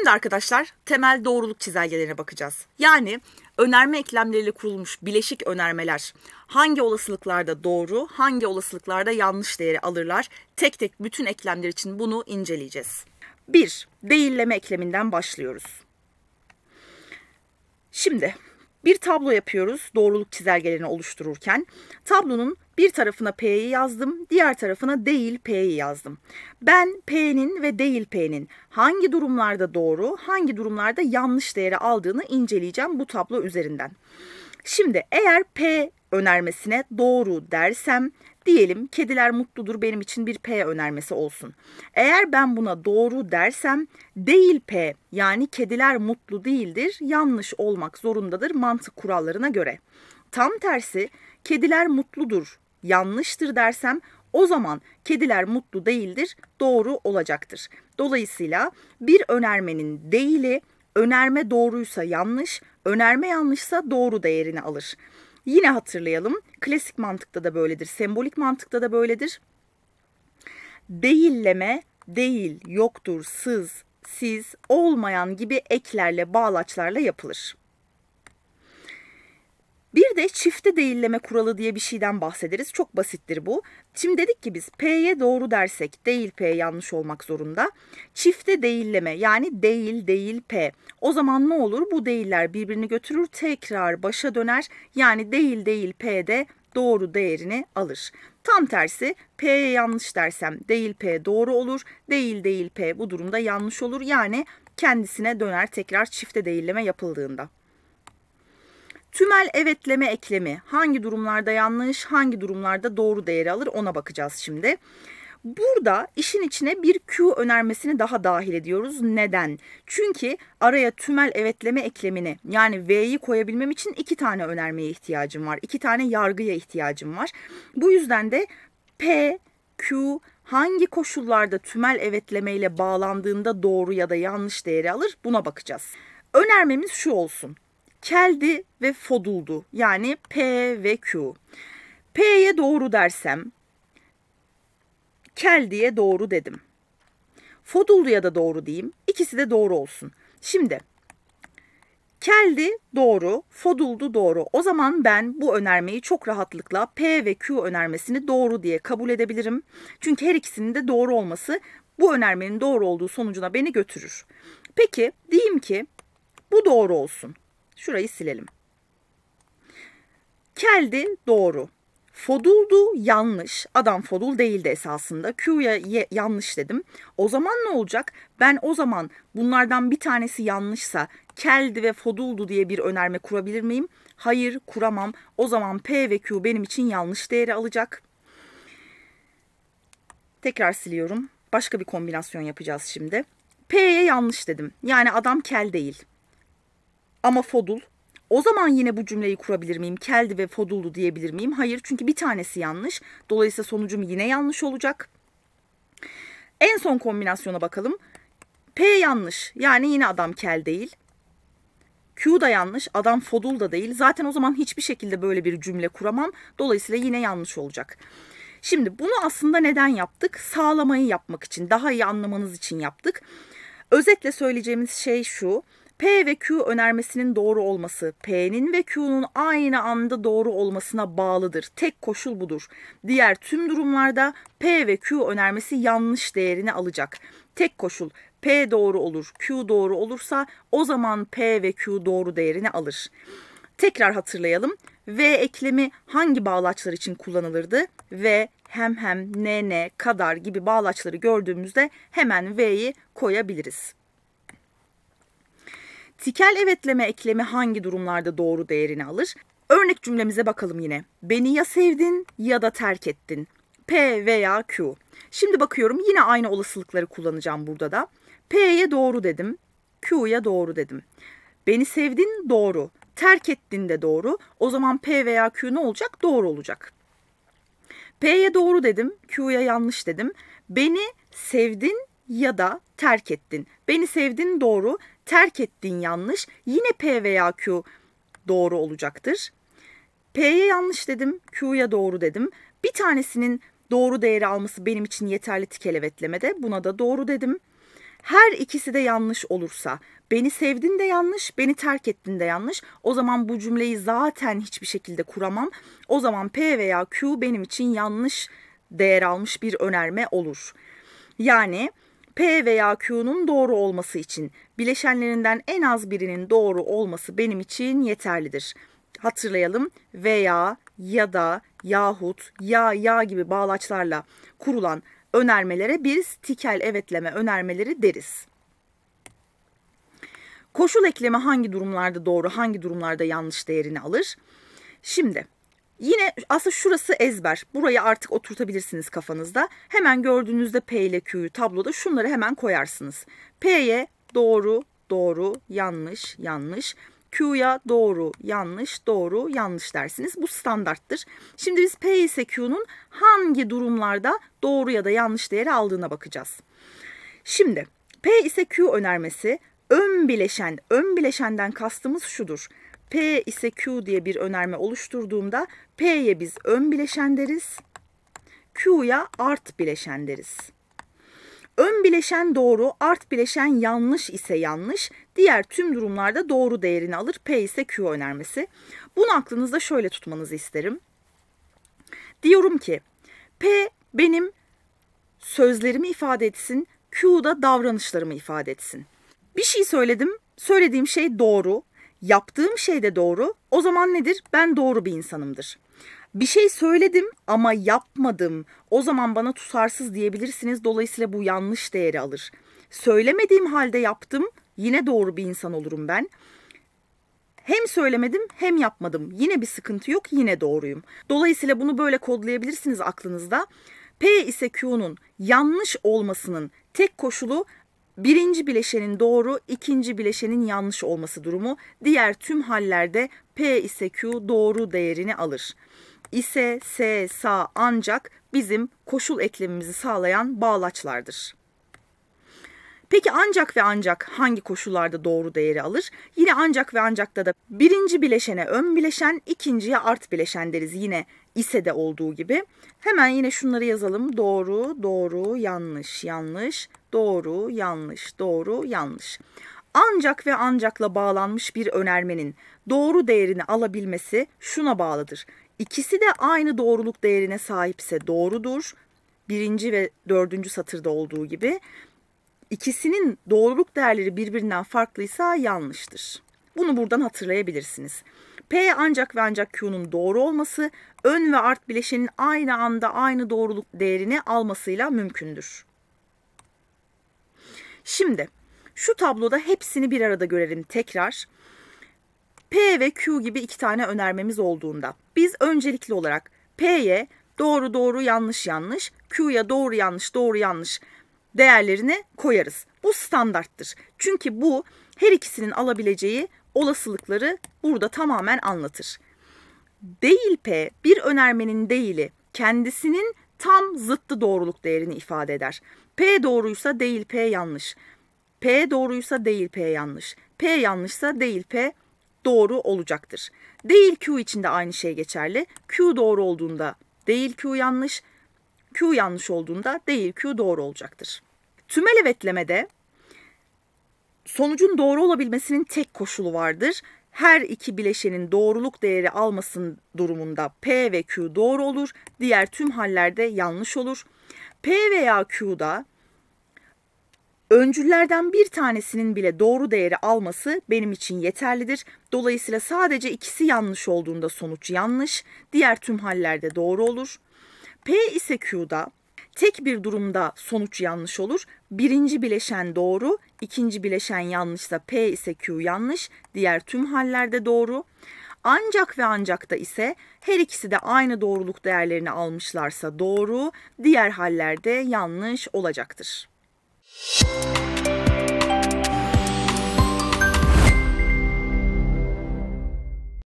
Şimdi arkadaşlar temel doğruluk çizelgelerine bakacağız. Yani önerme eklemleriyle kurulmuş bileşik önermeler hangi olasılıklarda doğru, hangi olasılıklarda yanlış değeri alırlar? Tek tek bütün eklemler için bunu inceleyeceğiz. 1. Değilleme ekleminden başlıyoruz. Şimdi bir tablo yapıyoruz doğruluk çizelgelerini oluştururken. Tablonun bir tarafına P'yi yazdım, diğer tarafına değil P'yi yazdım. Ben P'nin ve değil P'nin hangi durumlarda doğru, hangi durumlarda yanlış değeri aldığını inceleyeceğim bu tablo üzerinden. Şimdi eğer P önermesine doğru dersem diyelim kediler mutludur benim için bir P önermesi olsun. Eğer ben buna doğru dersem değil P yani kediler mutlu değildir yanlış olmak zorundadır mantık kurallarına göre. Tam tersi kediler mutludur yanlıştır dersem o zaman kediler mutlu değildir doğru olacaktır. Dolayısıyla bir önermenin değili önerme doğruysa yanlış, Önerme yanlışsa doğru değerini alır. Yine hatırlayalım. Klasik mantıkta da böyledir. Sembolik mantıkta da böyledir. Değilleme, değil, yoktur, sız, siz, olmayan gibi eklerle, bağlaçlarla yapılır. Bir de çifte değilleme kuralı diye bir şeyden bahsederiz. Çok basittir bu. Şimdi dedik ki biz P'ye doğru dersek değil P yanlış olmak zorunda. Çifte değilleme yani değil değil P. O zaman ne olur? Bu değiller birbirini götürür tekrar başa döner. Yani değil değil P'de doğru değerini alır. Tam tersi P'ye yanlış dersem değil P doğru olur. Değil değil P bu durumda yanlış olur. Yani kendisine döner tekrar çifte değilleme yapıldığında. Tümel evetleme eklemi hangi durumlarda yanlış, hangi durumlarda doğru değeri alır ona bakacağız şimdi. Burada işin içine bir Q önermesini daha dahil ediyoruz. Neden? Çünkü araya tümel evetleme eklemini yani V'yi koyabilmem için iki tane önermeye ihtiyacım var. iki tane yargıya ihtiyacım var. Bu yüzden de P, Q hangi koşullarda tümel evetleme ile bağlandığında doğru ya da yanlış değeri alır buna bakacağız. Önermemiz şu olsun keldi ve foduldu. Yani P ve Q. P'ye doğru dersem keldiye doğru dedim. Foduldu'ya da doğru diyeyim. İkisi de doğru olsun. Şimdi keldi doğru, foduldu doğru. O zaman ben bu önermeyi çok rahatlıkla P ve Q önermesini doğru diye kabul edebilirim. Çünkü her ikisinin de doğru olması bu önermenin doğru olduğu sonucuna beni götürür. Peki diyeyim ki bu doğru olsun. Şurayı silelim. Keldi doğru. Foduldu yanlış. Adam fodul değildi esasında. Q'ya yanlış dedim. O zaman ne olacak? Ben o zaman bunlardan bir tanesi yanlışsa keldi ve foduldu diye bir önerme kurabilir miyim? Hayır kuramam. O zaman P ve Q benim için yanlış değeri alacak. Tekrar siliyorum. Başka bir kombinasyon yapacağız şimdi. P'ye yanlış dedim. Yani adam kel değil ama Fodul. O zaman yine bu cümleyi kurabilir miyim? Keldi ve Fodul'du diyebilir miyim? Hayır çünkü bir tanesi yanlış. Dolayısıyla sonucum yine yanlış olacak. En son kombinasyona bakalım. P yanlış. Yani yine adam kel değil. Q da yanlış. Adam Fodul da değil. Zaten o zaman hiçbir şekilde böyle bir cümle kuramam. Dolayısıyla yine yanlış olacak. Şimdi bunu aslında neden yaptık? Sağlamayı yapmak için, daha iyi anlamanız için yaptık. Özetle söyleyeceğimiz şey şu. P ve Q önermesinin doğru olması, P'nin ve Q'nun aynı anda doğru olmasına bağlıdır. Tek koşul budur. Diğer tüm durumlarda P ve Q önermesi yanlış değerini alacak. Tek koşul P doğru olur, Q doğru olursa o zaman P ve Q doğru değerini alır. Tekrar hatırlayalım. V eklemi hangi bağlaçlar için kullanılırdı? V hem hem, ne ne, kadar gibi bağlaçları gördüğümüzde hemen V'yi koyabiliriz. Tikel evetleme eklemi hangi durumlarda doğru değerini alır? Örnek cümlemize bakalım yine. Beni ya sevdin ya da terk ettin. P veya Q. Şimdi bakıyorum yine aynı olasılıkları kullanacağım burada da. P'ye doğru dedim. Q'ya doğru dedim. Beni sevdin doğru. Terk ettin de doğru. O zaman P veya Q ne olacak? Doğru olacak. P'ye doğru dedim. Q'ya yanlış dedim. Beni sevdin ya da terk ettin. Beni sevdin doğru, terk ettin yanlış. Yine P veya Q doğru olacaktır. P'ye yanlış dedim, Q'ya doğru dedim. Bir tanesinin doğru değeri alması benim için yeterli tikel tikelevetlemede. Buna da doğru dedim. Her ikisi de yanlış olursa, beni sevdin de yanlış, beni terk ettin de yanlış. O zaman bu cümleyi zaten hiçbir şekilde kuramam. O zaman P veya Q benim için yanlış değer almış bir önerme olur. Yani P veya Q'nun doğru olması için bileşenlerinden en az birinin doğru olması benim için yeterlidir. Hatırlayalım veya ya da yahut ya ya gibi bağlaçlarla kurulan önermelere biz tikel evetleme önermeleri deriz. Koşul ekleme hangi durumlarda doğru, hangi durumlarda yanlış değerini alır? Şimdi Yine aslında şurası ezber. Burayı artık oturtabilirsiniz kafanızda. Hemen gördüğünüzde P ile Q'yu tabloda şunları hemen koyarsınız. P'ye doğru, doğru, yanlış, yanlış. Q'ya doğru, yanlış, doğru, yanlış dersiniz. Bu standarttır. Şimdi biz P ise Q'nun hangi durumlarda doğru ya da yanlış değeri aldığına bakacağız. Şimdi P ise Q önermesi ön bileşen, ön bileşenden kastımız şudur. P ise Q diye bir önerme oluşturduğumda P'ye biz ön bileşen deriz. Q'ya art bileşen deriz. Ön bileşen doğru, art bileşen yanlış ise yanlış, diğer tüm durumlarda doğru değerini alır. P ise Q önermesi. Bunu aklınızda şöyle tutmanızı isterim. Diyorum ki P benim sözlerimi ifade etsin, Q da davranışlarımı ifade etsin. Bir şey söyledim, söylediğim şey doğru, yaptığım şey de doğru. O zaman nedir? Ben doğru bir insanımdır bir şey söyledim ama yapmadım. O zaman bana tutarsız diyebilirsiniz. Dolayısıyla bu yanlış değeri alır. Söylemediğim halde yaptım. Yine doğru bir insan olurum ben. Hem söylemedim hem yapmadım. Yine bir sıkıntı yok, yine doğruyum. Dolayısıyla bunu böyle kodlayabilirsiniz aklınızda. P ise Q'nun yanlış olmasının tek koşulu birinci bileşenin doğru, ikinci bileşenin yanlış olması durumu. Diğer tüm hallerde P ise Q doğru değerini alır ise, se, sa ancak bizim koşul eklemimizi sağlayan bağlaçlardır. Peki ancak ve ancak hangi koşullarda doğru değeri alır? Yine ancak ve ancakta da birinci bileşene ön bileşen, ikinciye art bileşen deriz yine ise de olduğu gibi. Hemen yine şunları yazalım. Doğru, doğru, yanlış, yanlış, doğru, yanlış, doğru, yanlış. Ancak ve ancakla bağlanmış bir önermenin doğru değerini alabilmesi şuna bağlıdır. İkisi de aynı doğruluk değerine sahipse doğrudur. Birinci ve dördüncü satırda olduğu gibi. İkisinin doğruluk değerleri birbirinden farklıysa yanlıştır. Bunu buradan hatırlayabilirsiniz. P ancak ve ancak Q'nun doğru olması ön ve art bileşenin aynı anda aynı doğruluk değerini almasıyla mümkündür. Şimdi şu tabloda hepsini bir arada görelim tekrar. P ve Q gibi iki tane önermemiz olduğunda biz öncelikli olarak P'ye doğru doğru yanlış yanlış, Q'ya doğru yanlış doğru yanlış değerlerini koyarız. Bu standarttır. Çünkü bu her ikisinin alabileceği olasılıkları burada tamamen anlatır. Değil P bir önermenin değili kendisinin tam zıttı doğruluk değerini ifade eder. P doğruysa değil P yanlış. P doğruysa değil P yanlış. P yanlışsa değil P doğru olacaktır. Değil Q için de aynı şey geçerli. Q doğru olduğunda değil Q yanlış, Q yanlış olduğunda değil Q doğru olacaktır. Tümel evetlemede sonucun doğru olabilmesinin tek koşulu vardır. Her iki bileşenin doğruluk değeri almasın durumunda P ve Q doğru olur, diğer tüm hallerde yanlış olur. P veya Q'da Öncüllerden bir tanesinin bile doğru değeri alması benim için yeterlidir. Dolayısıyla sadece ikisi yanlış olduğunda sonuç yanlış, diğer tüm hallerde doğru olur. P ise Q'da tek bir durumda sonuç yanlış olur. Birinci bileşen doğru, ikinci bileşen yanlışsa P ise Q yanlış, diğer tüm hallerde doğru. Ancak ve ancak da ise her ikisi de aynı doğruluk değerlerini almışlarsa doğru, diğer hallerde yanlış olacaktır. Thank you